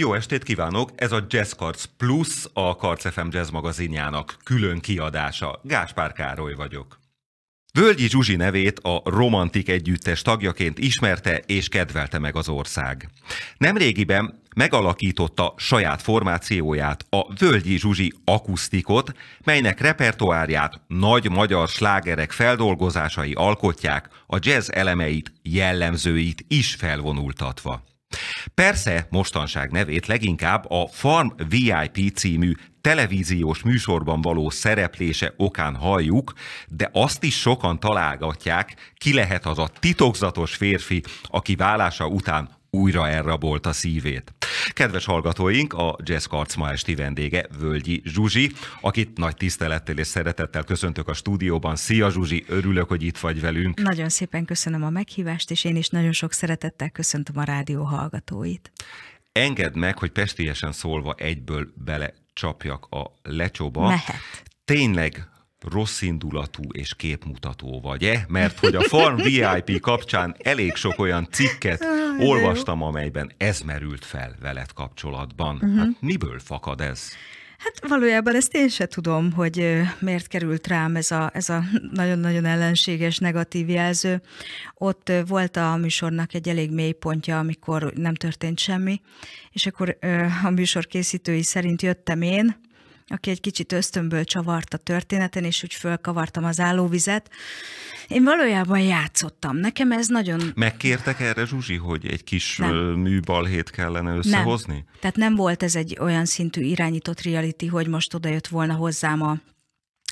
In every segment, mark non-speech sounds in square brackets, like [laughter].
Jó estét kívánok! Ez a Jazz Cards Plus, a Karc FM Jazz magazinjának külön kiadása. Gáspár Károly vagyok. Völgyi Zsuzsi nevét a Romantik Együttes tagjaként ismerte és kedvelte meg az ország. Nemrégiben megalakította saját formációját, a Völgyi Zsuzsi akusztikot, melynek repertoárját nagy magyar slágerek feldolgozásai alkotják, a jazz elemeit, jellemzőit is felvonultatva. Persze mostanság nevét leginkább a Farm VIP című televíziós műsorban való szereplése okán halljuk, de azt is sokan találgatják, ki lehet az a titokzatos férfi, aki vállása után újra elrabolt a szívét. Kedves hallgatóink, a Jazz Karc ma esti vendége Völgyi Zsuzsi, akit nagy tisztelettel és szeretettel köszöntök a stúdióban. Szia Zsuzsi, örülök, hogy itt vagy velünk. Nagyon szépen köszönöm a meghívást, és én is nagyon sok szeretettel köszöntöm a rádió hallgatóit. Engedd meg, hogy pestiesen szólva egyből belecsapjak a lecsóba. Mehet. Tényleg rosszindulatú és képmutató vagy-e? Mert hogy a Farm VIP kapcsán elég sok olyan cikket olvastam, amelyben ez merült fel veled kapcsolatban. Uh-huh. Hát miből fakad ez? Hát valójában ezt én se tudom, hogy miért került rám ez a, ez a nagyon-nagyon ellenséges negatív jelző. Ott volt a műsornak egy elég mély pontja, amikor nem történt semmi, és akkor a műsor készítői szerint jöttem én, aki egy kicsit ösztönből csavart a történeten, és úgy fölkavartam az állóvizet. Én valójában játszottam. Nekem ez nagyon... Megkértek erre, Zsuzsi, hogy egy kis nem. műbalhét kellene összehozni? Nem. Tehát nem volt ez egy olyan szintű irányított reality, hogy most odajött volna hozzám a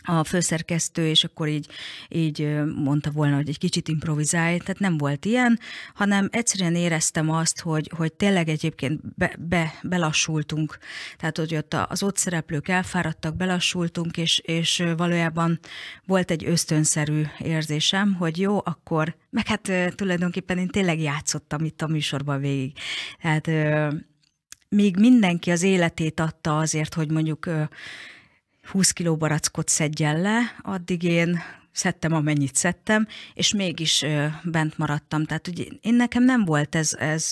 a főszerkesztő, és akkor így, így mondta volna, hogy egy kicsit improvizálj, tehát nem volt ilyen, hanem egyszerűen éreztem azt, hogy, hogy tényleg egyébként be, be, belassultunk, tehát hogy ott az ott szereplők elfáradtak, belassultunk, és, és valójában volt egy ösztönszerű érzésem, hogy jó, akkor, meg hát tulajdonképpen én tényleg játszottam itt a műsorban végig. Tehát még mindenki az életét adta azért, hogy mondjuk 20 kiló barackot szedjen le, addig én szedtem, amennyit szedtem, és mégis bent maradtam. Tehát ugye én nekem nem volt ez, ez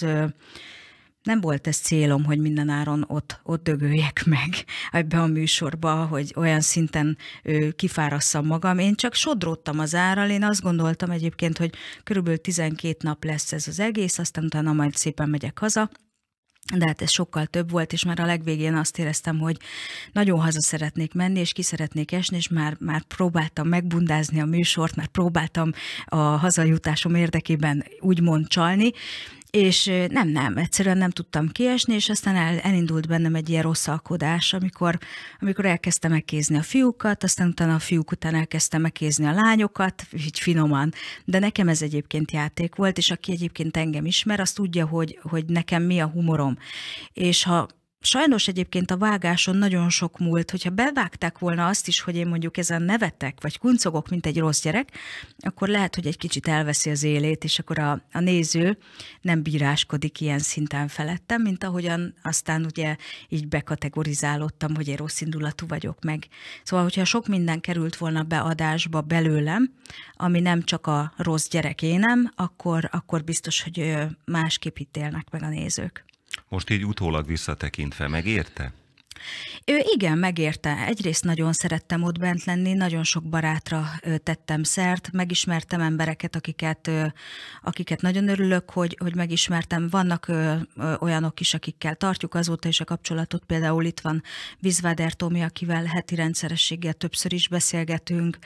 nem volt ez célom, hogy minden áron ott, ott dögöljek meg ebbe a műsorba, hogy olyan szinten kifárasszam magam. Én csak sodródtam az árral, én azt gondoltam egyébként, hogy körülbelül 12 nap lesz ez az egész, aztán utána majd szépen megyek haza, de hát ez sokkal több volt, és már a legvégén azt éreztem, hogy nagyon haza szeretnék menni, és ki szeretnék esni, és már, már próbáltam megbundázni a műsort, már próbáltam a hazajutásom érdekében úgymond csalni, és nem, nem, egyszerűen nem tudtam kiesni, és aztán el, elindult bennem egy ilyen alkodás, amikor, amikor elkezdtem megkézni a fiúkat, aztán utána a fiúk után elkezdtem megkézni a lányokat, így finoman. De nekem ez egyébként játék volt, és aki egyébként engem ismer, azt tudja, hogy, hogy nekem mi a humorom. És ha Sajnos egyébként a vágáson nagyon sok múlt, hogyha bevágták volna azt is, hogy én mondjuk ezen nevetek, vagy kuncogok, mint egy rossz gyerek, akkor lehet, hogy egy kicsit elveszi az élét, és akkor a, a néző nem bíráskodik ilyen szinten felettem, mint ahogyan aztán ugye így bekategorizálódtam, hogy én rossz indulatú vagyok meg. Szóval, hogyha sok minden került volna beadásba belőlem, ami nem csak a rossz gyerek énem, akkor, akkor biztos, hogy másképp ítélnek meg a nézők. Most így utólag visszatekintve megérte? Ő igen, megérte. Egyrészt nagyon szerettem ott bent lenni, nagyon sok barátra tettem szert, megismertem embereket, akiket, akiket nagyon örülök, hogy, hogy megismertem. Vannak olyanok is, akikkel tartjuk azóta is a kapcsolatot, például itt van Vizváder Tomi, akivel heti rendszerességgel többször is beszélgetünk.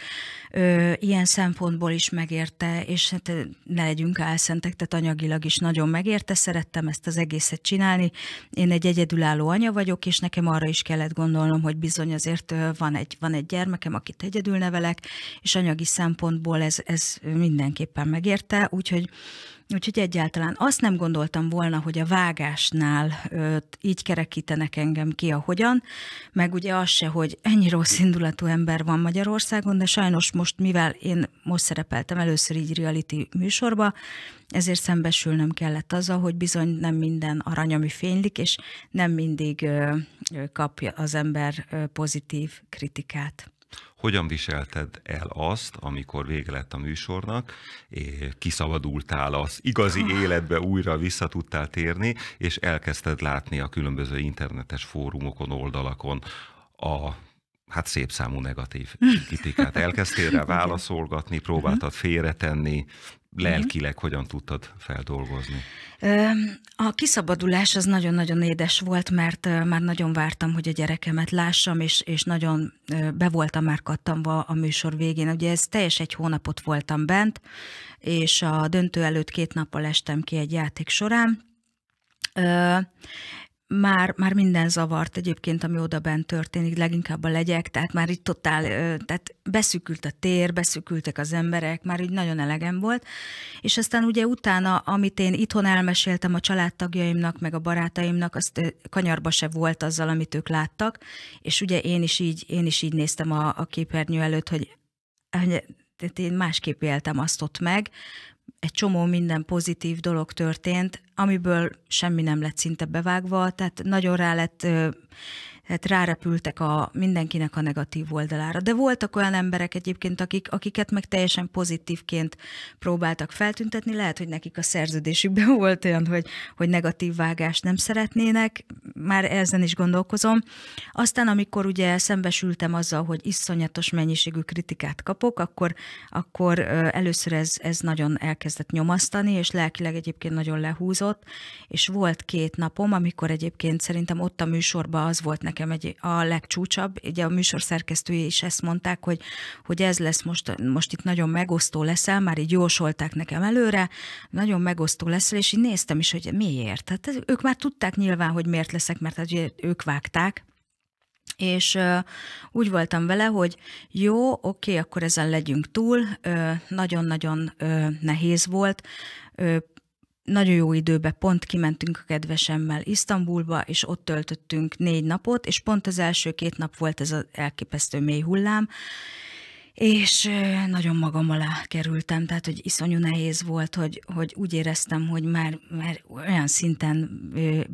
Ilyen szempontból is megérte, és hát ne legyünk álszentek, tehát anyagilag is nagyon megérte, szerettem ezt az egészet csinálni. Én egy egyedülálló anya vagyok, és nekem arra is kellett gondolnom, hogy bizony azért van egy, van egy gyermekem, akit egyedül nevelek, és anyagi szempontból ez, ez mindenképpen megérte, úgyhogy Úgyhogy egyáltalán azt nem gondoltam volna, hogy a vágásnál ö, így kerekítenek engem ki a hogyan, meg ugye az se, hogy ennyi rossz indulatú ember van Magyarországon, de sajnos most, mivel én most szerepeltem először így reality műsorba, ezért szembesülnöm kellett azzal, hogy bizony nem minden arany, ami fénylik, és nem mindig ö, kapja az ember ö, pozitív kritikát. Hogyan viselted el azt, amikor vége lett a műsornak, kiszabadultál az igazi ah. életbe, újra vissza tudtál térni, és elkezdted látni a különböző internetes fórumokon, oldalakon a hát szép számú negatív [laughs] kritikát. Elkezdtél rá válaszolgatni, próbáltad mhm. félretenni, lelkileg hogyan tudtad feldolgozni? A kiszabadulás az nagyon-nagyon édes volt, mert már nagyon vártam, hogy a gyerekemet lássam, és, és nagyon be voltam már kattamva a műsor végén. Ugye ez teljes egy hónapot voltam bent, és a döntő előtt két nappal estem ki egy játék során, már, már minden zavart egyébként, ami oda bent történik, leginkább a legyek, tehát már itt totál, tehát beszűkült a tér, beszűkültek az emberek, már így nagyon elegem volt, és aztán ugye utána, amit én itthon elmeséltem a családtagjaimnak, meg a barátaimnak, azt kanyarba se volt azzal, amit ők láttak, és ugye én is így, én is így néztem a, a képernyő előtt, hogy, hogy tehát én másképp éltem azt ott meg, egy csomó minden pozitív dolog történt, amiből semmi nem lett szinte bevágva, tehát nagyon rá lett hát rárepültek a, mindenkinek a negatív oldalára. De voltak olyan emberek egyébként, akik, akiket meg teljesen pozitívként próbáltak feltüntetni. Lehet, hogy nekik a szerződésükben [laughs] volt olyan, hogy, hogy negatív vágást nem szeretnének, már ezen is gondolkozom. Aztán, amikor ugye szembesültem azzal, hogy iszonyatos mennyiségű kritikát kapok, akkor, akkor először ez, ez nagyon elkezdett nyomasztani, és lelkileg egyébként nagyon lehúzott, és volt két napom, amikor egyébként szerintem ott a műsorban az volt nekem, nekem egy, a legcsúcsabb. Ugye a műsor szerkesztői is ezt mondták, hogy, hogy ez lesz most, most itt nagyon megosztó leszel, már így jósolták nekem előre, nagyon megosztó leszel, és így néztem is, hogy miért. Tehát ők már tudták nyilván, hogy miért leszek, mert ugye ők vágták, és uh, úgy voltam vele, hogy jó, oké, okay, akkor ezen legyünk túl, nagyon-nagyon uh, uh, nehéz volt, nagyon jó időbe pont kimentünk a kedvesemmel Isztambulba, és ott töltöttünk négy napot, és pont az első két nap volt ez az elképesztő mély hullám, és nagyon magam alá kerültem, tehát hogy iszonyú nehéz volt, hogy, hogy úgy éreztem, hogy már, már olyan szinten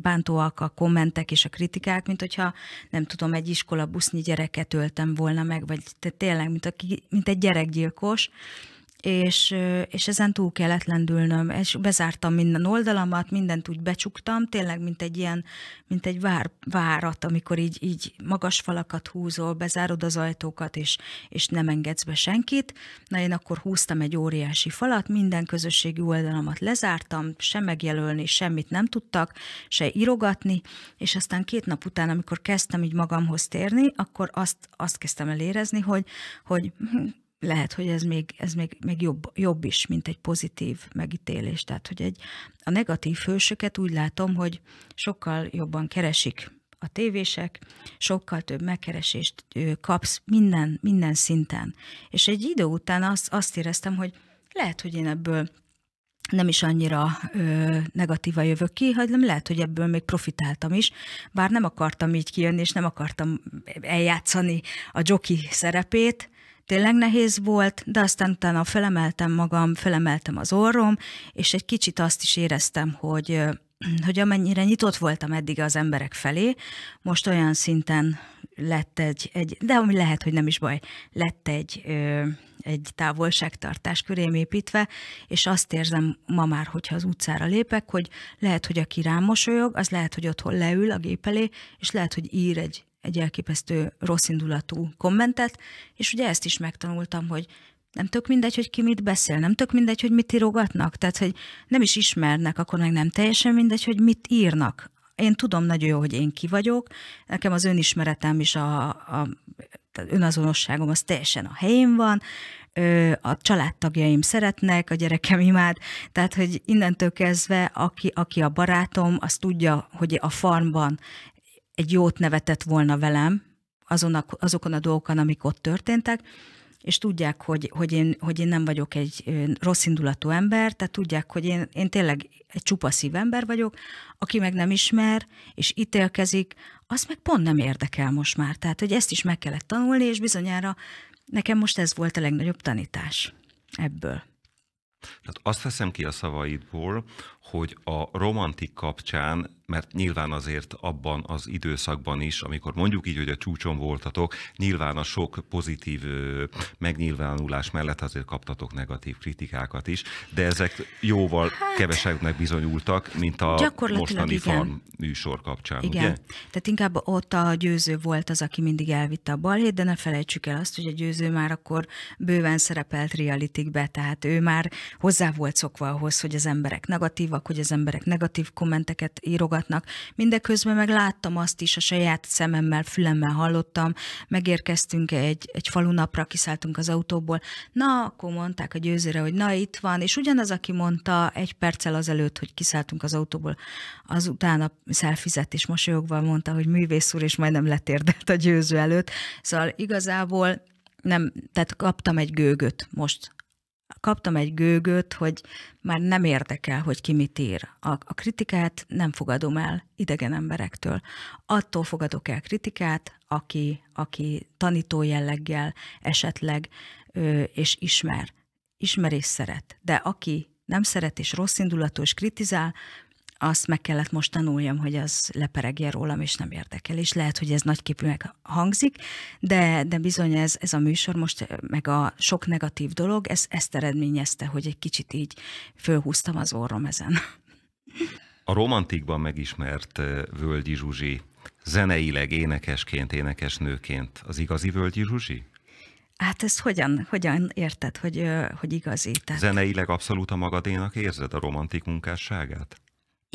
bántóak a kommentek és a kritikák, mint hogyha nem tudom, egy iskola busznyi gyereket öltem volna meg, vagy tényleg, mint, aki, mint egy gyerekgyilkos, és, és ezen túl kellett lendülnöm, és bezártam minden oldalamat, mindent úgy becsuktam, tényleg, mint egy ilyen, mint egy vár, várat, amikor így, így magas falakat húzol, bezárod az ajtókat, és, és nem engedsz be senkit. Na, én akkor húztam egy óriási falat, minden közösségi oldalamat lezártam, sem megjelölni, semmit nem tudtak, se írogatni, és aztán két nap után, amikor kezdtem így magamhoz térni, akkor azt, azt kezdtem el érezni, hogy, hogy hm, lehet, hogy ez még, ez még, még jobb, jobb is, mint egy pozitív megítélés. Tehát, hogy egy, a negatív hősöket úgy látom, hogy sokkal jobban keresik a tévések, sokkal több megkeresést kapsz minden, minden szinten. És egy idő után azt, azt éreztem, hogy lehet, hogy én ebből nem is annyira ö, negatíva jövök ki, hanem lehet, hogy ebből még profitáltam is, bár nem akartam így kijönni, és nem akartam eljátszani a joki szerepét, tényleg nehéz volt, de aztán utána felemeltem magam, felemeltem az orrom, és egy kicsit azt is éreztem, hogy [clears throat] hogy amennyire nyitott voltam eddig az emberek felé, most olyan szinten lett egy, egy de ami lehet, hogy nem is baj, lett egy, egy távolságtartás körém építve, és azt érzem ma már, hogyha az utcára lépek, hogy lehet, hogy aki rám mosolyog, az lehet, hogy otthon leül a gép elé, és lehet, hogy ír egy egy elképesztő rosszindulatú kommentet, és ugye ezt is megtanultam, hogy nem tök mindegy, hogy ki mit beszél, nem tök mindegy, hogy mit írogatnak, tehát hogy nem is ismernek, akkor meg nem teljesen mindegy, hogy mit írnak. Én tudom nagyon jó, hogy én ki vagyok, nekem az önismeretem is, a, a önazonosságom az teljesen a helyén van, a családtagjaim szeretnek, a gyerekem imád, tehát hogy innentől kezdve, aki, aki a barátom, az tudja, hogy a farmban egy jót nevetett volna velem azon a, azokon a dolgokon, amik ott történtek, és tudják, hogy, hogy, én, hogy én nem vagyok egy rossz indulatú ember, tehát tudják, hogy én, én tényleg egy csupa szívember vagyok, aki meg nem ismer, és ítélkezik, az meg pont nem érdekel most már. Tehát, hogy ezt is meg kellett tanulni, és bizonyára nekem most ez volt a legnagyobb tanítás ebből. Tehát azt veszem ki a szavaidból, hogy a romantik kapcsán, mert nyilván azért abban az időszakban is, amikor mondjuk így, hogy a csúcson voltatok, nyilván a sok pozitív megnyilvánulás mellett azért kaptatok negatív kritikákat is, de ezek jóval hát, kevesebbnek bizonyultak, mint a mostani igen. farm műsor kapcsán, igen. ugye? Tehát inkább ott a győző volt az, aki mindig elvitte a balhét, de ne felejtsük el azt, hogy a győző már akkor bőven szerepelt realitikbe, tehát ő már hozzá volt szokva ahhoz, hogy az emberek negatív negatívak, hogy az emberek negatív kommenteket írogatnak. Mindeközben meg láttam azt is, a saját szememmel, fülemmel hallottam. Megérkeztünk egy, egy falunapra, kiszálltunk az autóból. Na, akkor mondták a győzőre, hogy na, itt van. És ugyanaz, aki mondta egy perccel azelőtt, hogy kiszálltunk az autóból, az utána szelfizett és mosolyogva mondta, hogy művész úr, és majdnem letérdelt a győző előtt. Szóval igazából nem, tehát kaptam egy gőgöt most kaptam egy gőgöt, hogy már nem érdekel, hogy ki mit ír. A, a kritikát nem fogadom el idegen emberektől. Attól fogadok el kritikát, aki, aki tanító jelleggel esetleg, ö, és ismer. Ismer és szeret. De aki nem szeret és rossz indulatú és kritizál, azt meg kellett most tanuljam, hogy az leperegje rólam, és nem érdekel. És lehet, hogy ez nagyképűnek hangzik, de, de bizony ez, ez a műsor most, meg a sok negatív dolog, ez, ezt eredményezte, hogy egy kicsit így fölhúztam az orrom ezen. A romantikban megismert Völgyi Zsuzsi zeneileg, énekesként, énekesnőként az igazi Völgyi Zsuzsi? Hát ez hogyan, hogyan érted, hogy, hogy igazi? Tehát... Zeneileg abszolút a magadénak érzed a romantik munkásságát?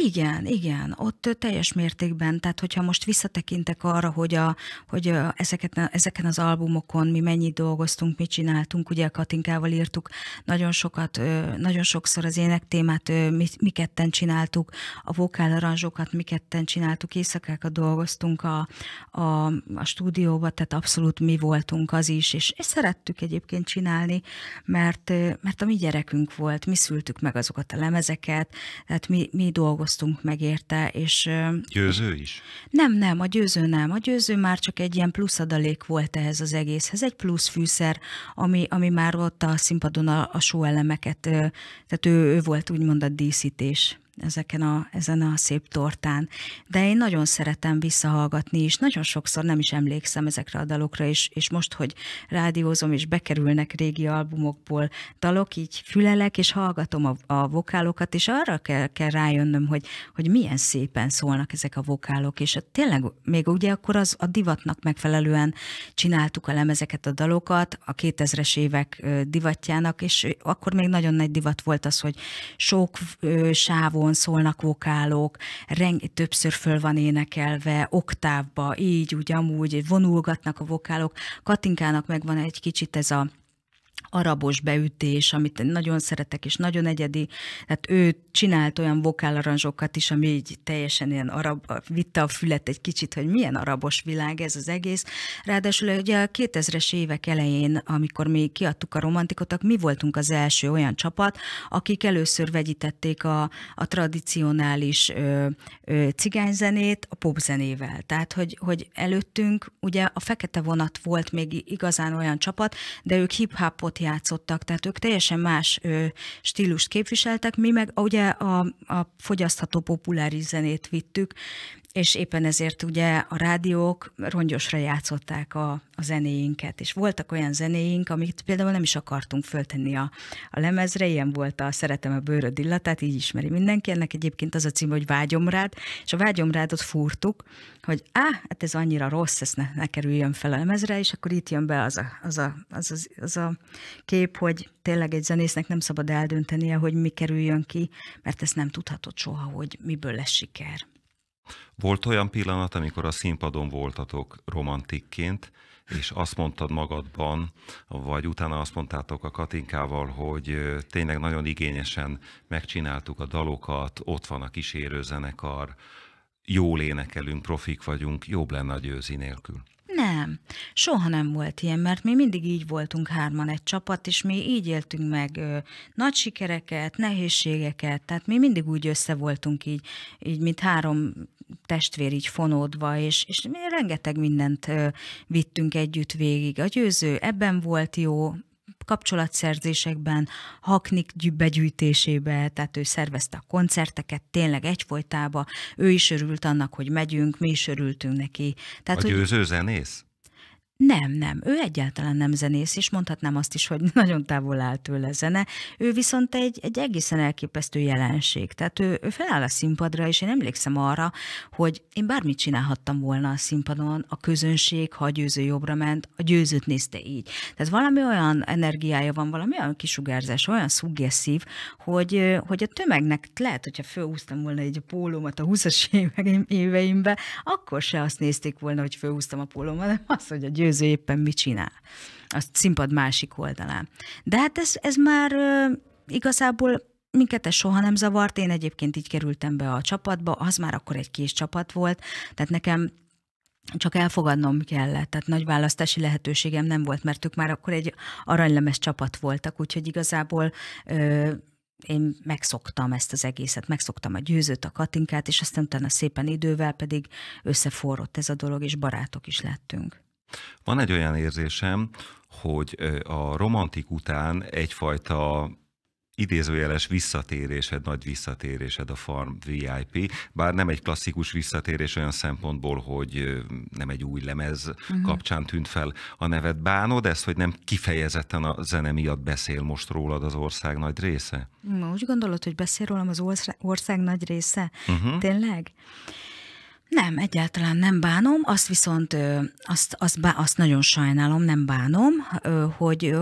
Igen, igen, ott teljes mértékben, tehát hogyha most visszatekintek arra, hogy, a, hogy a, ezeket, ezeken az albumokon mi mennyit dolgoztunk, mit csináltunk, ugye a Katinkával írtuk nagyon sokat, nagyon sokszor az ének témát mi, mi ketten csináltuk, a vokál aranzsokat mi ketten csináltuk, éjszakákat dolgoztunk a, a, a stúdióba, tehát abszolút mi voltunk az is, és, és szerettük egyébként csinálni, mert, mert a mi gyerekünk volt, mi szültük meg azokat a lemezeket, tehát mi, mi dolgoztunk dolgoztunk meg érte. És, győző is? Nem, nem, a győző nem. A győző már csak egy ilyen plusz adalék volt ehhez az egészhez. Egy plusz fűszer, ami, ami már ott a színpadon a, a show elemeket, tehát ő, ő volt úgymond a díszítés ezeken a, ezen a szép tortán. De én nagyon szeretem visszahallgatni, és nagyon sokszor nem is emlékszem ezekre a dalokra, és, és most, hogy rádiózom, és bekerülnek régi albumokból dalok, így fülelek, és hallgatom a, a vokálokat, és arra kell, kell rájönnöm, hogy, hogy milyen szépen szólnak ezek a vokálok, és tényleg még ugye akkor az a divatnak megfelelően csináltuk a lemezeket, a dalokat, a 2000-es évek divatjának, és akkor még nagyon nagy divat volt az, hogy sok sávon hangon szólnak vokálok, reng- többször föl van énekelve, oktávba, így, úgy, amúgy, vonulgatnak a vokálok. Katinkának megvan egy kicsit ez a arabos beütés, amit nagyon szeretek, és nagyon egyedi. Tehát ő csinált olyan vokálaranzsokat is, ami így teljesen ilyen arab, vitte a fület egy kicsit, hogy milyen arabos világ ez az egész. Ráadásul ugye a 2000-es évek elején, amikor mi kiadtuk a romantikotak, mi voltunk az első olyan csapat, akik először vegyítették a, a tradicionális ö, ö, cigányzenét a popzenével. Tehát, hogy, hogy előttünk ugye a fekete vonat volt még igazán olyan csapat, de ők hip-hopot popot játszottak, tehát ők teljesen más ö, stílust képviseltek, mi meg ugye a, a fogyasztható populáris zenét vittük, és éppen ezért ugye a rádiók rongyosra játszották a, a zenéinket, és voltak olyan zenéink, amit például nem is akartunk föltenni a, a lemezre, ilyen volt a Szeretem a bőröd illatát, így ismeri mindenki, ennek egyébként az a cím, hogy Vágyom rád, és a Vágyom rádot fúrtuk, hogy á, hát ez annyira rossz, ez ne, ne kerüljön fel a lemezre, és akkor itt jön be az a, az, a, az, a, az a kép, hogy tényleg egy zenésznek nem szabad eldöntenie, hogy mi kerüljön ki, mert ezt nem tudhatod soha, hogy miből lesz siker. Volt olyan pillanat, amikor a színpadon voltatok romantikként, és azt mondtad magadban, vagy utána azt mondtátok a Katinkával, hogy tényleg nagyon igényesen megcsináltuk a dalokat, ott van a kísérőzenekar, jól énekelünk, profik vagyunk, jobb lenne a győzi nélkül. Nem, soha nem volt ilyen, mert mi mindig így voltunk hárman egy csapat, és mi így éltünk meg ö, nagy sikereket, nehézségeket, tehát mi mindig úgy össze voltunk így, így mint három testvér így fonódva, és, és mi rengeteg mindent ö, vittünk együtt végig. A győző ebben volt jó, kapcsolatszerzésekben, haknik begyűjtésébe, tehát ő szervezte a koncerteket tényleg egyfolytában, ő is örült annak, hogy megyünk, mi is örültünk neki. Tehát, a győző hogy... zenész? Nem, nem, ő egyáltalán nem zenész, és mondhatnám azt is, hogy [laughs] nagyon távol áll tőle zene. Ő viszont egy, egy egészen elképesztő jelenség. Tehát ő, ő feláll a színpadra, és én emlékszem arra, hogy én bármit csinálhattam volna a színpadon, a közönség, ha a győző jobbra ment, a győzőt nézte így. Tehát valami olyan energiája van, valami olyan kisugárzás, olyan szuggeszív, hogy, hogy a tömegnek lehet, hogyha fölhúztam volna egy pólómat a 20-as éveimbe, akkor se azt nézték volna, hogy fölhúztam a pólómat, hanem azt, hogy a győző előző éppen mit csinál. A színpad másik oldalán. De hát ez, ez már igazából minket ez soha nem zavart, én egyébként így kerültem be a csapatba, az már akkor egy kis csapat volt, tehát nekem csak elfogadnom kellett, tehát nagy választási lehetőségem nem volt, mert ők már akkor egy aranylemes csapat voltak, úgyhogy igazából ö, én megszoktam ezt az egészet, megszoktam a győzőt, a katinkát, és aztán utána szépen idővel pedig összeforrott ez a dolog, és barátok is lettünk. Van egy olyan érzésem, hogy a romantik után egyfajta idézőjeles visszatérésed, nagy visszatérésed a Farm VIP, bár nem egy klasszikus visszatérés olyan szempontból, hogy nem egy új lemez uh-huh. kapcsán tűnt fel a neved. Bánod ezt, hogy nem kifejezetten a zene miatt beszél most rólad az ország nagy része? Ma úgy gondolod, hogy beszél rólam az ország nagy része? Uh-huh. Tényleg? Nem, egyáltalán nem bánom, azt viszont azt, azt, azt, nagyon sajnálom, nem bánom, hogy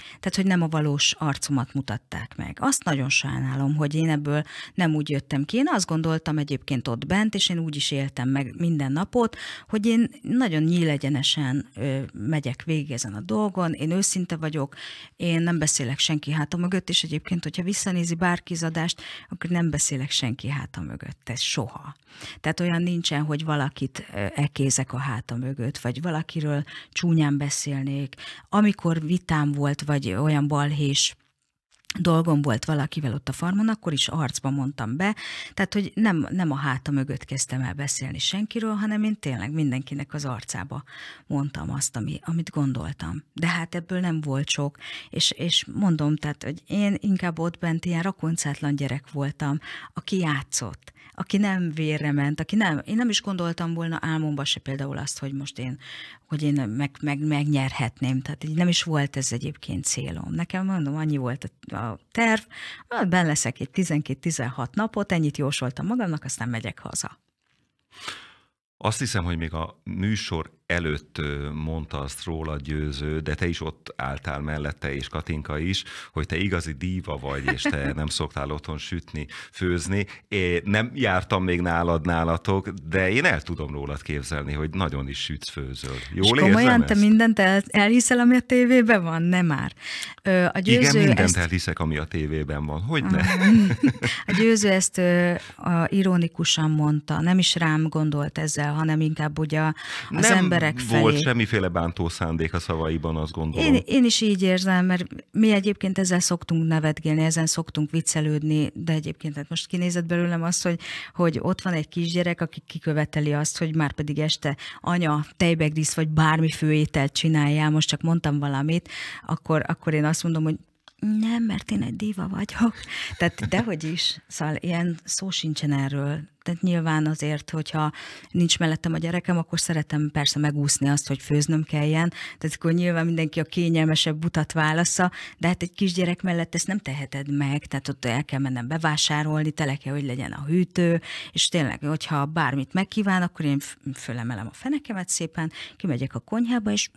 tehát, hogy nem a valós arcomat mutatták meg. Azt nagyon sajnálom, hogy én ebből nem úgy jöttem ki. Én azt gondoltam egyébként ott bent, és én úgy is éltem meg minden napot, hogy én nagyon nyílegyenesen ö, megyek végig ezen a dolgon, én őszinte vagyok, én nem beszélek senki hátam mögött, és egyébként, hogyha visszanézi bárki az adást, akkor nem beszélek senki hátam mögött, ez soha. Tehát olyan nincsen, hogy valakit ekézek a hátam mögött, vagy valakiről csúnyán beszélnék. Amikor vitám volt vagy olyan balhés dolgom volt valakivel ott a farmon, akkor is arcba mondtam be, tehát hogy nem, nem a háta mögött kezdtem el beszélni senkiről, hanem én tényleg mindenkinek az arcába mondtam azt, ami, amit gondoltam. De hát ebből nem volt sok, és, és mondom, tehát, hogy én inkább ott bent ilyen rakoncátlan gyerek voltam, aki játszott, aki nem vérre ment, aki nem, én nem is gondoltam volna álmomba se például azt, hogy most én, hogy én meg, meg, megnyerhetném, tehát nem is volt ez egyébként célom. Nekem mondom, annyi volt a a terv, ben leszek egy 12-16 napot, ennyit jósoltam magamnak, aztán megyek haza. Azt hiszem, hogy még a műsor előtt mondta azt róla győző, de te is ott álltál mellette, és Katinka is, hogy te igazi díva vagy, és te [laughs] nem szoktál otthon sütni, főzni. Én nem jártam még nálad, nálatok, de én el tudom rólad képzelni, hogy nagyon is sütsz, főzöl. Jól és komolyan, te ezt? mindent el, elhiszel, ami a tévében van? Nem már. A győző Igen, mindent ezt... elhiszek, ami a tévében van. Hogy ne? [laughs] A győző ezt ironikusan mondta, nem is rám gondolt ezzel, hanem inkább ugye az nem, ember emberek felé. volt semmiféle bántó szándék a szavaiban, azt gondolom. Én, én is így érzem, mert mi egyébként ezzel szoktunk nevetgélni, ezen szoktunk viccelődni, de egyébként hát most kinézett belőlem azt, hogy, hogy ott van egy kisgyerek, aki kiköveteli azt, hogy már pedig este anya tejbegdísz vagy bármi főételt csináljál, most csak mondtam valamit, akkor, akkor én azt mondom, hogy nem, mert én egy diva vagyok. [laughs] Tehát dehogy is, szóval ilyen szó sincsen erről. Tehát nyilván azért, hogyha nincs mellettem a gyerekem, akkor szeretem persze megúszni azt, hogy főznöm kelljen. Tehát akkor nyilván mindenki a kényelmesebb utat válasza, de hát egy kisgyerek mellett ezt nem teheted meg, tehát ott el kell mennem bevásárolni, tele kell, hogy legyen a hűtő, és tényleg, hogyha bármit megkíván, akkor én fölemelem a fenekemet szépen, kimegyek a konyhába, és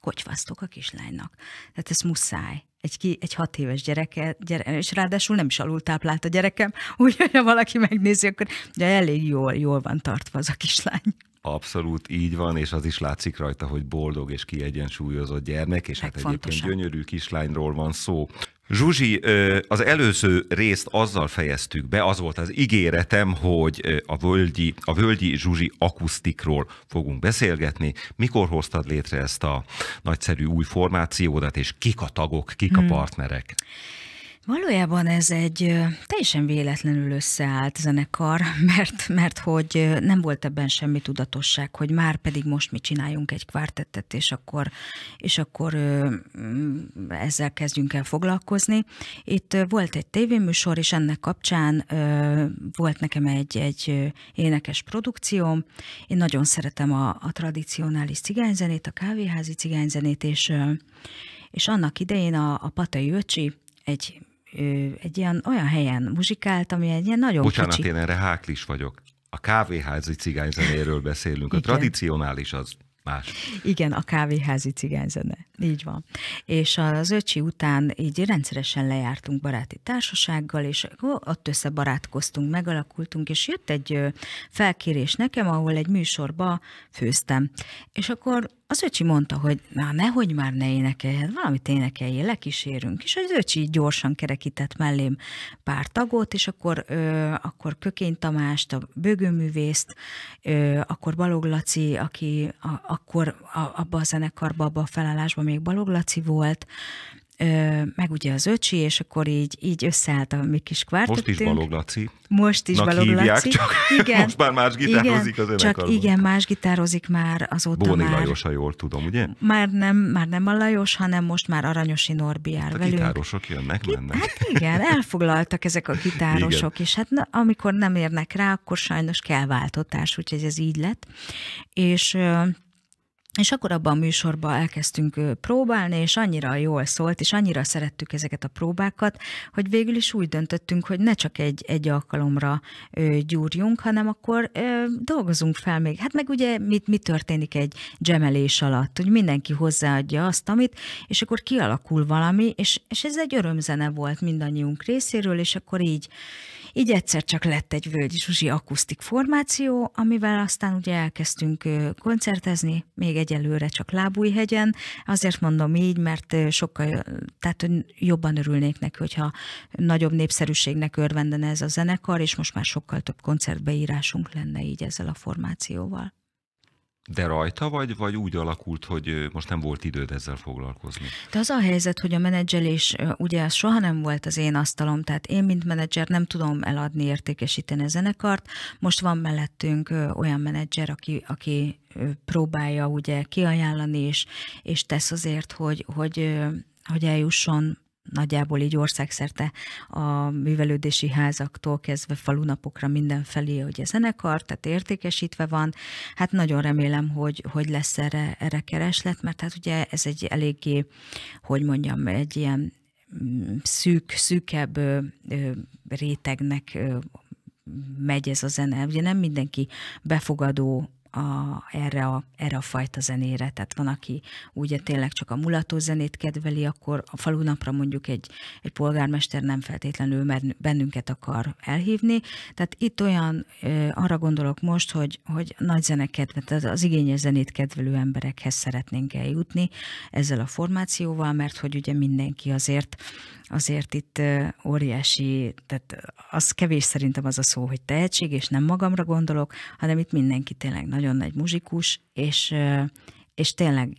kocsvasztok a kislánynak. Tehát ez muszáj egy, ki, egy hat éves gyereke, gyere, és ráadásul nem is alultáplált a gyerekem, [laughs] úgyhogy ha valaki megnézi, akkor de elég jól, jól van tartva az a kislány. Abszolút így van, és az is látszik rajta, hogy boldog és kiegyensúlyozott gyermek, és hát egyébként gyönyörű kislányról van szó. Zsuzsi, az előző részt azzal fejeztük be, az volt az ígéretem, hogy a Völgyi, a Völgyi Zsuzsi akusztikról fogunk beszélgetni. Mikor hoztad létre ezt a nagyszerű új formációdat, és kik a tagok, kik a hmm. partnerek? Hmm. Valójában ez egy teljesen véletlenül összeállt zenekar, [laughs] mert, mert hogy nem volt ebben semmi tudatosság, hogy már pedig most mi csináljunk egy kvártettet, és akkor, és akkor mm, ezzel kezdjünk el foglalkozni. Itt volt egy tévéműsor, és ennek kapcsán volt nekem egy, egy énekes produkcióm. Én nagyon szeretem a, a tradicionális cigányzenét, a kávéházi cigányzenét, és, és annak idején a, a Patai Öcsi, egy egy ilyen olyan helyen muzsikált, ami egy ilyen nagyon Bocsánat, kicsi... én erre háklis vagyok. A kávéházi cigányzenéről beszélünk. A Igen. tradicionális az más. Igen, a kávéházi cigányzene. Így van. És az öcsi után így rendszeresen lejártunk baráti társasággal, és ott összebarátkoztunk, megalakultunk, és jött egy felkérés nekem, ahol egy műsorba főztem. És akkor az öcsi mondta, hogy na nehogy már ne énekelj, hát valamit énekeljél, lekísérünk. És az öcsi gyorsan kerekített mellém pár tagot, és akkor, ö, akkor Kökény Tamást, a bőgőművészt, ö, akkor Balog Laci, aki a, akkor a, abba a zenekarba, abba a felállásban még Balog Laci volt, meg ugye az öcsi, és akkor így, így összeállt a mi kis kvártettünk. Most is Balog Laci. Most is Nak Balog hívják, Laci. Csak [laughs] igen, most már más gitározik igen, az önekar. Csak igen, más gitározik már azóta Bóni már. Lajos, ha jól tudom, ugye? Már nem, már nem a Lajos, hanem most már Aranyosi Norbi jár hát velünk. A gitárosok jönnek, mennek. Hát igen, elfoglaltak ezek a [laughs] gitárosok, igen. és hát na, amikor nem érnek rá, akkor sajnos kell váltotás, úgyhogy ez így lett. És és akkor abban a műsorban elkezdtünk próbálni, és annyira jól szólt, és annyira szerettük ezeket a próbákat, hogy végül is úgy döntöttünk, hogy ne csak egy, egy alkalomra ö, gyúrjunk, hanem akkor ö, dolgozunk fel még. Hát meg ugye mit, mi történik egy gemelés alatt, hogy mindenki hozzáadja azt, amit, és akkor kialakul valami, és, és ez egy örömzene volt mindannyiunk részéről, és akkor így, így egyszer csak lett egy Völgyi Zsuzsi akusztik formáció, amivel aztán ugye elkezdtünk koncertezni, még egyelőre csak Lábújhegyen. Azért mondom így, mert sokkal, tehát jobban örülnék neki, hogyha nagyobb népszerűségnek örvendene ez a zenekar, és most már sokkal több koncertbeírásunk lenne így ezzel a formációval de rajta, vagy, vagy úgy alakult, hogy most nem volt időd ezzel foglalkozni? De az a helyzet, hogy a menedzselés ugye az soha nem volt az én asztalom, tehát én, mint menedzser nem tudom eladni, értékesíteni a zenekart. Most van mellettünk olyan menedzser, aki, aki próbálja ugye kiajánlani, és, és tesz azért, hogy, hogy, hogy eljusson nagyjából így országszerte a művelődési házaktól kezdve falunapokra mindenfelé a zenekar, tehát értékesítve van. Hát nagyon remélem, hogy, hogy lesz erre, erre kereslet, mert hát ugye ez egy eléggé, hogy mondjam, egy ilyen mm, szűk, szűkebb rétegnek megy ez a zene. Ugye nem mindenki befogadó a, erre, a, erre a fajta zenére. Tehát van, aki ugye tényleg csak a mulató zenét kedveli, akkor a falunapra mondjuk egy, egy polgármester nem feltétlenül bennünket akar elhívni. Tehát itt olyan, arra gondolok most, hogy, hogy nagy zeneket, tehát az igényes zenét kedvelő emberekhez szeretnénk eljutni ezzel a formációval, mert hogy ugye mindenki azért azért itt óriási, tehát az kevés szerintem az a szó, hogy tehetség, és nem magamra gondolok, hanem itt mindenki tényleg nagyon nagyon nagy muzsikus, és és tényleg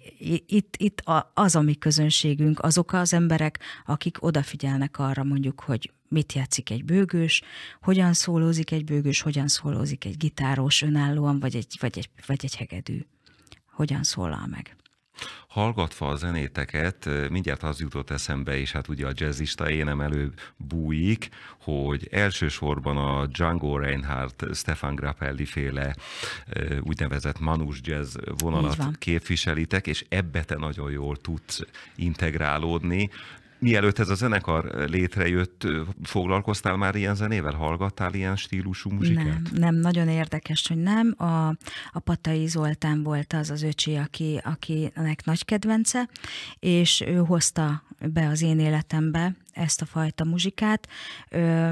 itt, itt az a mi közönségünk, azok az emberek, akik odafigyelnek arra mondjuk, hogy mit játszik egy bőgős, hogyan szólózik egy bőgős, hogyan szólózik egy gitáros önállóan, vagy egy, vagy egy, vagy egy hegedű, hogyan szólal meg hallgatva a zenéteket, mindjárt az jutott eszembe, és hát ugye a jazzista énem elő bújik, hogy elsősorban a Django Reinhardt, Stefan Grappelli féle úgynevezett manus jazz vonalat képviselitek, és ebbe te nagyon jól tudsz integrálódni, Mielőtt ez a zenekar eh, létrejött, eh, foglalkoztál már ilyen zenével? Hallgattál ilyen stílusú muzsikát? Nem, nem nagyon érdekes, hogy nem. A, a Patai Zoltán volt az az öcsi, aki, akinek nagy kedvence, és ő hozta be az én életembe ezt a fajta muzsikát. Ö,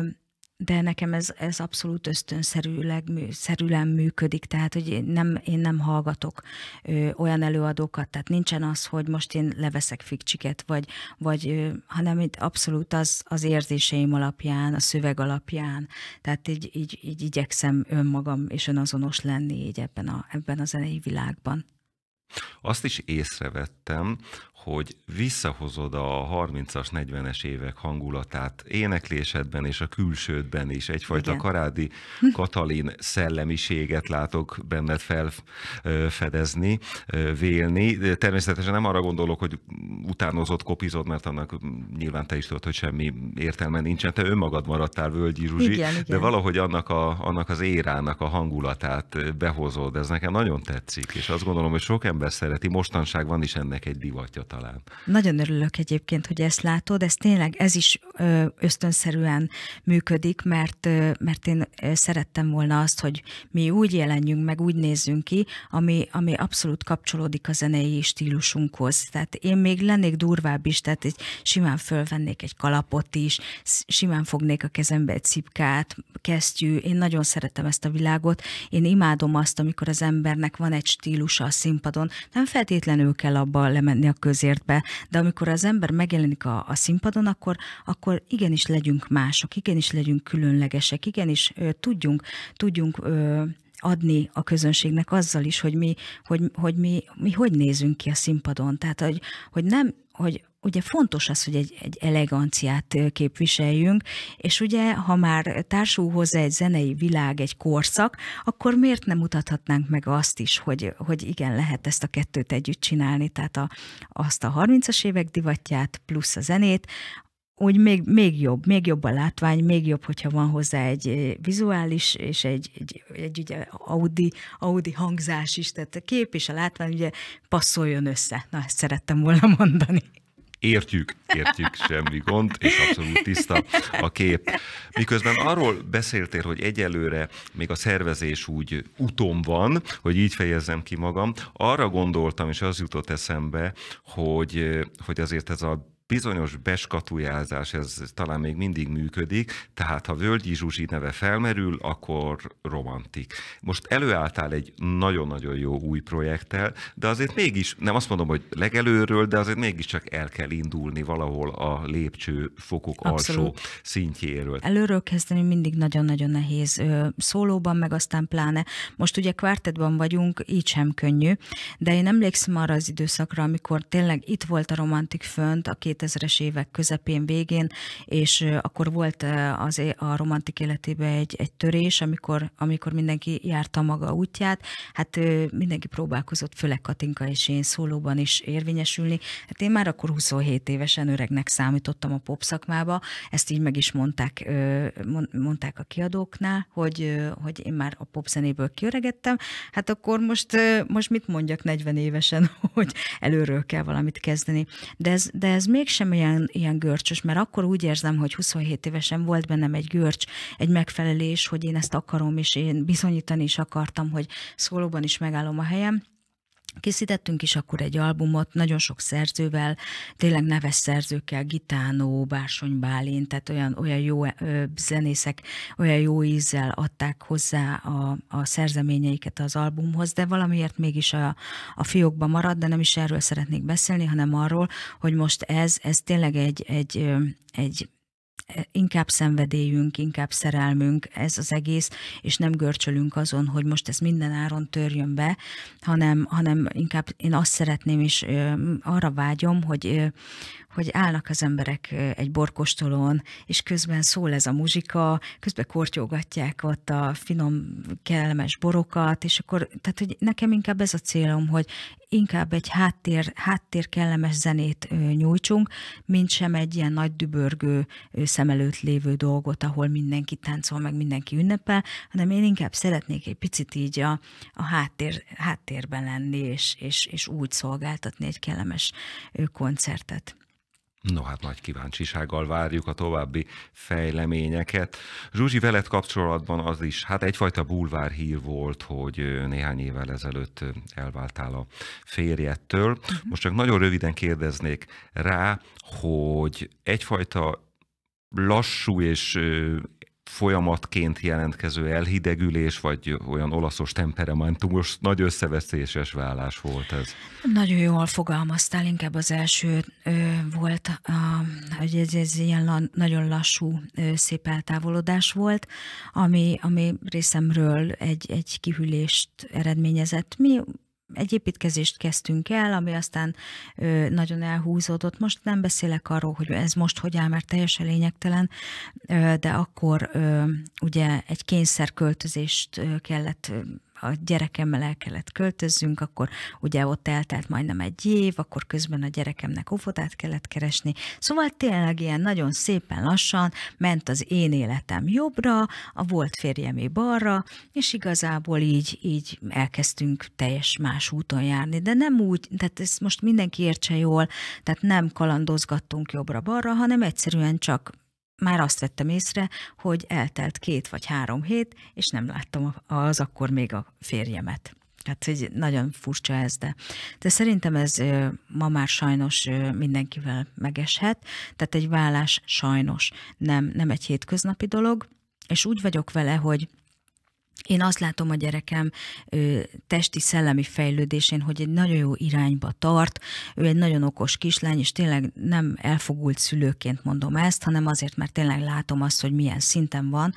de nekem ez, ez abszolút ösztönszerűleg szerűen működik, tehát hogy én nem, én nem hallgatok ö, olyan előadókat, tehát nincsen az, hogy most én leveszek fikcsiket, vagy, vagy ö, hanem itt abszolút az, az érzéseim alapján, a szöveg alapján, tehát így, így, így igyekszem önmagam és önazonos lenni így ebben, a, ebben a zenei világban. Azt is észrevettem, hogy visszahozod a 30-as, 40-es évek hangulatát éneklésedben és a külsődben is. Egyfajta Igen. karádi hm. Katalin szellemiséget látok benned felfedezni, vélni. Természetesen nem arra gondolok, hogy utánozott kopizod, mert annak nyilván te is tudod, hogy semmi értelme nincsen. Te önmagad maradtál Völgyi Zsuzsi, igen, de igen. valahogy annak, a, annak az érának a hangulatát behozod. Ez nekem nagyon tetszik, és azt gondolom, hogy sok ember szereti. Mostanság van is ennek egy divatja talán. Nagyon örülök egyébként, hogy ezt látod, ez tényleg ez is ösztönszerűen működik, mert, mert én szerettem volna azt, hogy mi úgy jelenjünk, meg úgy nézzünk ki, ami, ami abszolút kapcsolódik a zenei stílusunkhoz. Tehát én még lennék durvább is, tehát egy, simán fölvennék egy kalapot is, simán fognék a kezembe egy cipkát, kesztyű. Én nagyon szeretem ezt a világot. Én imádom azt, amikor az embernek van egy stílusa a színpadon. Nem feltétlenül kell abba lemenni a közértbe, de amikor az ember megjelenik a, a színpadon, akkor, akkor akkor igenis legyünk mások, igenis legyünk különlegesek, igenis ö, tudjunk, tudjunk ö, adni a közönségnek azzal is, hogy mi hogy, hogy, mi, mi hogy nézünk ki a színpadon. Tehát, hogy, hogy nem, hogy ugye fontos az, hogy egy, egy eleganciát képviseljünk, és ugye, ha már társul hozzá egy zenei világ, egy korszak, akkor miért nem mutathatnánk meg azt is, hogy, hogy igen, lehet ezt a kettőt együtt csinálni, tehát a, azt a 30-as évek divatját plusz a zenét, úgy még, még jobb, még jobb a látvány, még jobb, hogyha van hozzá egy eh, vizuális és egy, egy, egy ugye Audi, Audi hangzás is, tehát a kép és a látvány ugye passzoljon össze. Na, ezt szerettem volna mondani. Értjük, értjük, semmi gond, és abszolút tiszta a kép. Miközben arról beszéltél, hogy egyelőre még a szervezés úgy utom van, hogy így fejezzem ki magam, arra gondoltam, és az jutott eszembe, hogy, eh, hogy azért ez a bizonyos beskatujázás, ez talán még mindig működik, tehát ha Völgyi Zsuzsi neve felmerül, akkor romantik. Most előálltál egy nagyon-nagyon jó új projekttel, de azért mégis, nem azt mondom, hogy legelőről, de azért mégiscsak el kell indulni valahol a lépcső fokok Abszolút. alsó szintjéről. Előről kezdeni mindig nagyon-nagyon nehéz szólóban, meg aztán pláne. Most ugye kvártetban vagyunk, így sem könnyű, de én emlékszem arra az időszakra, amikor tényleg itt volt a romantik fönt, a két 2000-es évek közepén, végén, és akkor volt az a romantik életében egy, egy törés, amikor, amikor mindenki járta maga útját, hát mindenki próbálkozott, főleg Katinka és én szólóban is érvényesülni. Hát én már akkor 27 évesen öregnek számítottam a pop szakmába, ezt így meg is mondták, mondták a kiadóknál, hogy, hogy én már a popzenéből kiöregettem, hát akkor most, most mit mondjak 40 évesen, [laughs] hogy előről kell valamit kezdeni. De ez, de ez még mégsem ilyen, ilyen görcsös, mert akkor úgy érzem, hogy 27 évesen volt bennem egy görcs, egy megfelelés, hogy én ezt akarom, és én bizonyítani is akartam, hogy szólóban is megállom a helyem. Készítettünk is akkor egy albumot, nagyon sok szerzővel, tényleg neves szerzőkkel, Gitánó, Bársony Bálint, tehát olyan, olyan jó ö, zenészek, olyan jó ízzel adták hozzá a, a szerzeményeiket az albumhoz, de valamiért mégis a, a fiókba marad, de nem is erről szeretnék beszélni, hanem arról, hogy most ez, ez tényleg egy, egy, egy E, inkább szenvedélyünk, inkább szerelmünk ez az egész, és nem görcsölünk azon, hogy most ez minden áron törjön be, hanem, hanem inkább én azt szeretném, és arra vágyom, hogy, hogy állnak az emberek egy borkostolón, és közben szól ez a muzsika, közben kortyogatják ott a finom, kellemes borokat, és akkor, tehát hogy nekem inkább ez a célom, hogy inkább egy háttér, háttér kellemes zenét nyújtsunk, mint sem egy ilyen nagy dübörgő szem előtt lévő dolgot, ahol mindenki táncol, meg mindenki ünnepel, hanem én inkább szeretnék egy picit így a, a háttér, háttérben lenni, és, és, és úgy szolgáltatni egy kellemes koncertet. No hát nagy kíváncsisággal várjuk a további fejleményeket. Zsuzsi, veled kapcsolatban az is, hát egyfajta bulvár hír volt, hogy néhány évvel ezelőtt elváltál a férjettől. Uh-huh. Mhm. Most csak nagyon röviden kérdeznék rá, hogy egyfajta lassú és folyamatként jelentkező elhidegülés, vagy olyan olaszos temperamentumos, nagy összeveszéses vállás volt ez? Nagyon jól fogalmaztál, inkább az első ö, volt, a, hogy ez, ez ilyen la, nagyon lassú, ö, szép eltávolodás volt, ami, ami részemről egy, egy kihűlést eredményezett. Mi egy építkezést kezdtünk el, ami aztán ö, nagyon elhúzódott. Most nem beszélek arról, hogy ez most hogy áll, mert teljesen lényegtelen, ö, de akkor ö, ugye egy kényszerköltözést kellett a gyerekemmel el kellett költözzünk, akkor ugye ott eltelt majdnem egy év, akkor közben a gyerekemnek óvodát kellett keresni. Szóval tényleg ilyen nagyon szépen lassan ment az én életem jobbra, a volt férjemé balra, és igazából így, így elkezdtünk teljes más úton járni. De nem úgy, tehát ezt most mindenki értse jól, tehát nem kalandozgattunk jobbra-balra, hanem egyszerűen csak már azt vettem észre, hogy eltelt két vagy három hét, és nem láttam az akkor még a férjemet. Hát hogy nagyon furcsa ez, de, de szerintem ez ma már sajnos mindenkivel megeshet, tehát egy vállás sajnos nem, nem egy hétköznapi dolog, és úgy vagyok vele, hogy én azt látom a gyerekem ő, testi, szellemi fejlődésén, hogy egy nagyon jó irányba tart, ő egy nagyon okos kislány, és tényleg nem elfogult szülőként mondom ezt, hanem azért, mert tényleg látom azt, hogy milyen szinten van,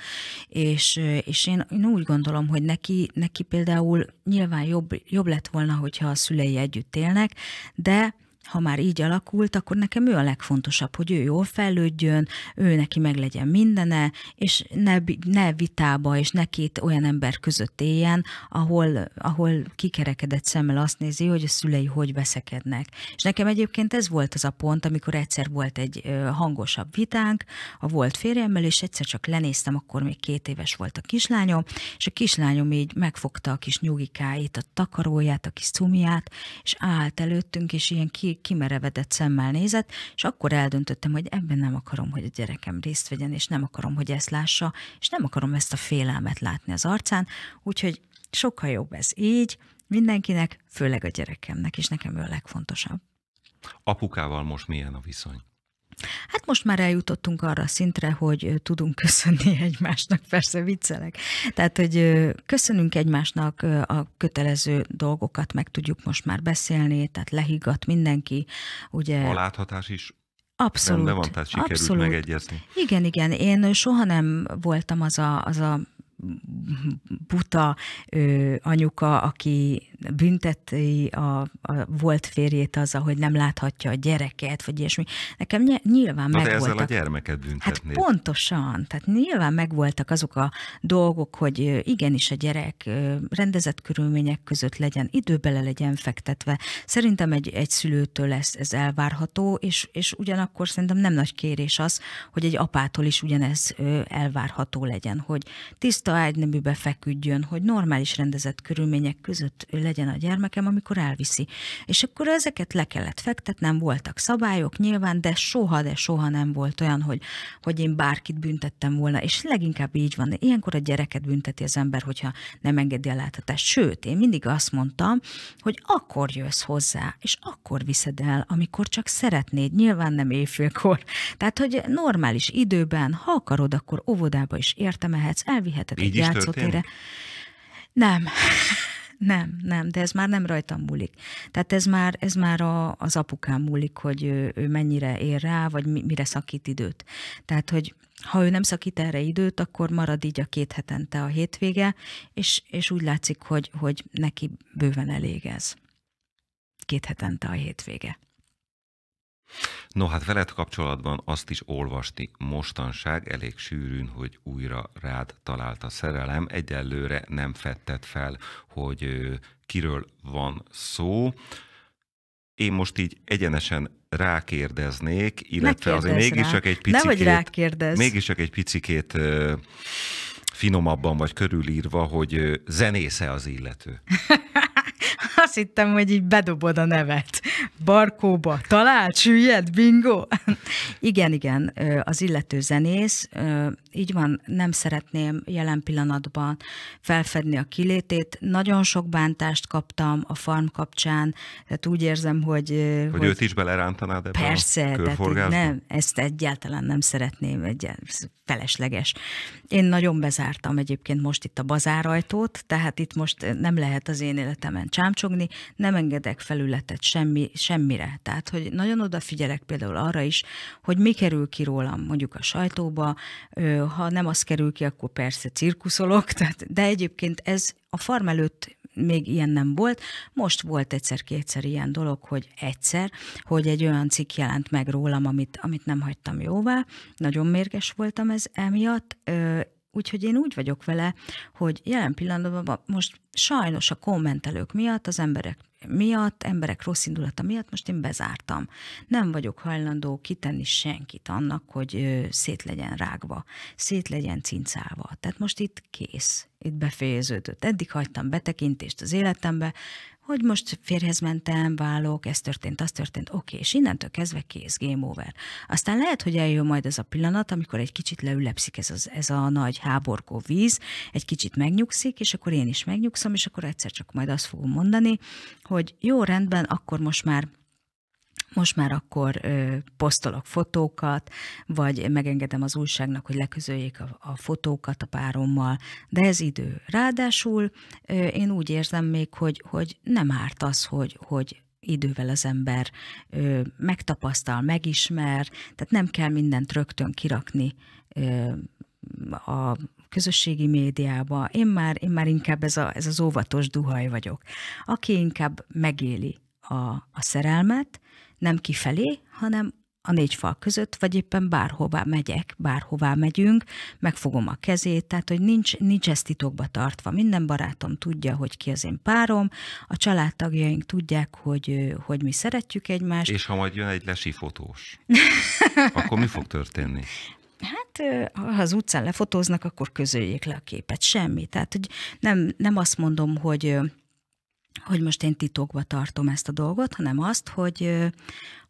és, és én, én úgy gondolom, hogy neki, neki például nyilván jobb, jobb lett volna, hogyha a szülei együtt élnek, de ha már így alakult, akkor nekem ő a legfontosabb, hogy ő jól fejlődjön, ő neki meg legyen mindene, és ne, ne vitába, és ne két olyan ember között éljen, ahol, ahol kikerekedett szemmel azt nézi, hogy a szülei hogy veszekednek. És nekem egyébként ez volt az a pont, amikor egyszer volt egy hangosabb vitánk a volt férjemmel, és egyszer csak lenéztem, akkor még két éves volt a kislányom, és a kislányom így megfogta a kis nyugikáit, a takaróját, a kis cumiát, és állt előttünk, és ilyen ki, végig kimerevedett szemmel nézett, és akkor eldöntöttem, hogy ebben nem akarom, hogy a gyerekem részt vegyen, és nem akarom, hogy ezt lássa, és nem akarom ezt a félelmet látni az arcán, úgyhogy sokkal jobb ez így, mindenkinek, főleg a gyerekemnek, és nekem ő a legfontosabb. Apukával most milyen a viszony? Hát most már eljutottunk arra a szintre, hogy tudunk [laughs] köszönni egymásnak, persze viccelek. Tehát, hogy köszönünk egymásnak a kötelező dolgokat, meg tudjuk most már beszélni, tehát lehiggadt mindenki. Ugye... A láthatás is Abszolút. Nem van, tehát sikerült abszolút. megegyezni. Igen, igen. Én soha nem voltam az a, az a buta ö, anyuka, aki bünteti a, a volt férjét azzal, hogy nem láthatja a gyereket, vagy ilyesmi. Nekem nyilván Na, megvoltak... De ezzel a gyermeket hát büntetnéd. Hát pontosan. Tehát nyilván megvoltak azok a dolgok, hogy igenis a gyerek rendezett körülmények között legyen, időbele legyen fektetve. Szerintem egy, egy szülőtől ez, ez elvárható, és, és ugyanakkor szerintem nem nagy kérés az, hogy egy apától is ugyanez elvárható legyen, hogy tiszta tiszta ágyneműbe feküdjön, hogy normális rendezett körülmények között legyen a gyermekem, amikor elviszi. És akkor ezeket le kellett fektetnem, voltak szabályok nyilván, de soha, de soha nem volt olyan, hogy, hogy én bárkit büntettem volna, és leginkább így van. Ilyenkor a gyereket bünteti az ember, hogyha nem engedi a láthatást. Sőt, én mindig azt mondtam, hogy akkor jössz hozzá, és akkor viszed el, amikor csak szeretnéd, nyilván nem éjfélkor. Tehát, hogy normális időben, ha akarod, akkor óvodába is értemehetsz, elviheted játszottak Így játszótére. Nem. [laughs] Nem, nem, de ez már nem rajtam múlik. Tehát ez már, ez már a, az apukám múlik, hogy ő, ő mennyire ér rá, vagy mi, mire szakít időt. Tehát, hogy ha ő nem szakít erre időt, akkor marad így a két hetente a hétvége, és, és úgy látszik, hogy, hogy neki bőven elég ez. Két hetente a hétvége. No hát veled kapcsolatban azt is olvasti mostanság elég sűrűn, hogy újra rád talált a szerelem. Egyelőre nem fetted fel, hogy kiről van szó. Én most így egyenesen rákérdeznék, illetve azért mégiscsak rá. egy picit. Nehogy rákérdez. Mégiscsak egy picikét finomabban vagy körülírva, hogy zenésze az illető. [laughs] Azt hittem, hogy így bedobod a nevet. Barkóba, talált, süllyed, bingo. igen, igen, az illető zenész, így van, nem szeretném jelen pillanatban felfedni a kilétét. Nagyon sok bántást kaptam a farm kapcsán, tehát úgy érzem, hogy... Hogy, hogy őt is belerántanád ebbe Persze, a tehát nem, ezt egyáltalán nem szeretném, egy, felesleges. Én nagyon bezártam egyébként most itt a bazárajtót, tehát itt most eh, nem lehet az én életemen csámcsogni, nem engedek felületet semmi, semmire. Tehát, hogy nagyon odafigyelek például arra is, hogy mi kerül ki rólam mondjuk a sajtóba, ha nem az kerül ki, akkor persze cirkuszolok, [laughs] tehát, de egyébként ez a farm előtt még ilyen nem volt. Most volt egyszer-kétszer ilyen dolog, hogy egyszer, hogy egy olyan cikk jelent meg rólam, amit, amit nem hagytam jóvá. Nagyon mérges voltam ez emiatt, Úgyhogy én úgy vagyok vele, hogy jelen pillanatban most sajnos a kommentelők miatt az emberek miatt, emberek rossz indulata miatt most én bezártam. Nem vagyok hajlandó kitenni senkit annak, hogy szét legyen rágva, szét legyen cincálva. Tehát most itt kész, itt befejeződött. Eddig hagytam betekintést az életembe, hogy most férhez mentem, válok, ez történt, az történt, oké, és innentől kezdve kész, game over. Aztán lehet, hogy eljön majd az a pillanat, amikor egy kicsit leülepszik ez, az, ez a nagy háborgó víz, egy kicsit megnyugszik, és akkor én is megnyugszom, és akkor egyszer csak majd azt fogom mondani, hogy jó, rendben, akkor most már most már akkor ö, posztolok fotókat, vagy megengedem az újságnak, hogy leközöljék a, a fotókat a párommal, de ez idő. Ráadásul ö, én úgy érzem még, hogy, hogy nem árt az, hogy, hogy idővel az ember ö, megtapasztal, megismer, tehát nem kell mindent rögtön kirakni ö, a közösségi médiába. Én már, én már inkább ez, a, ez az óvatos duhaj vagyok, aki inkább megéli a, a szerelmet, nem kifelé, hanem a négy fal között, vagy éppen bárhová megyek, bárhová megyünk, megfogom a kezét, tehát hogy nincs, nincs ezt titokba tartva. Minden barátom tudja, hogy ki az én párom, a családtagjaink tudják, hogy, hogy mi szeretjük egymást. És ha majd jön egy lesi fotós, [laughs] akkor mi fog történni? Hát, ha az utcán lefotóznak, akkor közöljék le a képet. Semmi. Tehát, hogy nem, nem azt mondom, hogy hogy most én titokba tartom ezt a dolgot, hanem azt, hogy,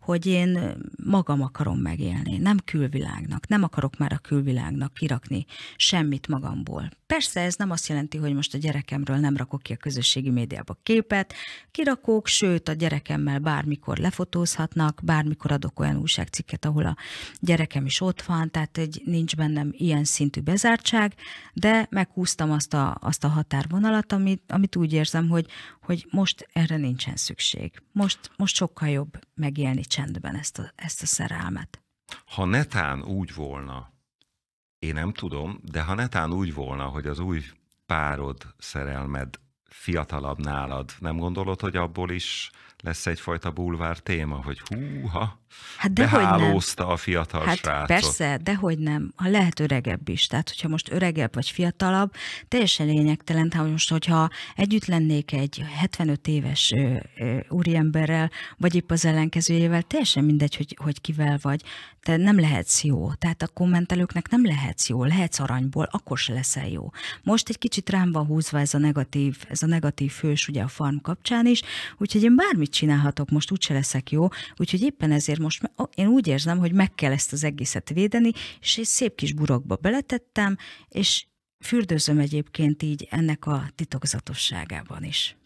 hogy én magam akarom megélni, nem külvilágnak, nem akarok már a külvilágnak kirakni semmit magamból. Persze ez nem azt jelenti, hogy most a gyerekemről nem rakok ki a közösségi médiába képet, kirakok, sőt a gyerekemmel bármikor lefotózhatnak, bármikor adok olyan újságcikket, ahol a gyerekem is ott van, tehát egy, nincs bennem ilyen szintű bezártság, de meghúztam azt a, azt a határvonalat, amit, amit úgy érzem, hogy, hogy most erre nincsen szükség. Most, most sokkal jobb megélni csendben ezt a, ezt a szerelmet. Ha netán úgy volna, én nem tudom, de ha netán úgy volna, hogy az új párod, szerelmed fiatalabb nálad, nem gondolod, hogy abból is lesz egyfajta bulvár téma, hogy húha, hát behálózta nem. a fiatal hát srácot. Persze, dehogy nem. Ha lehet öregebb is. Tehát, hogyha most öregebb vagy fiatalabb, teljesen lényegtelen. Tehát most, hogyha együtt lennék egy 75 éves ö, ö, úriemberrel, vagy épp az ellenkezőjével, teljesen mindegy, hogy, hogy kivel vagy. Te nem lehetsz jó. Tehát a kommentelőknek nem lehetsz jó. Lehetsz aranyból, akkor se leszel jó. Most egy kicsit rám van húzva ez a negatív, ez a negatív fős ugye a farm kapcsán is, úgyhogy én bármi úgy csinálhatok, most úgyse leszek jó, úgyhogy éppen ezért most én úgy érzem, hogy meg kell ezt az egészet védeni, és egy szép kis burokba beletettem, és fürdőzöm egyébként így ennek a titokzatosságában is.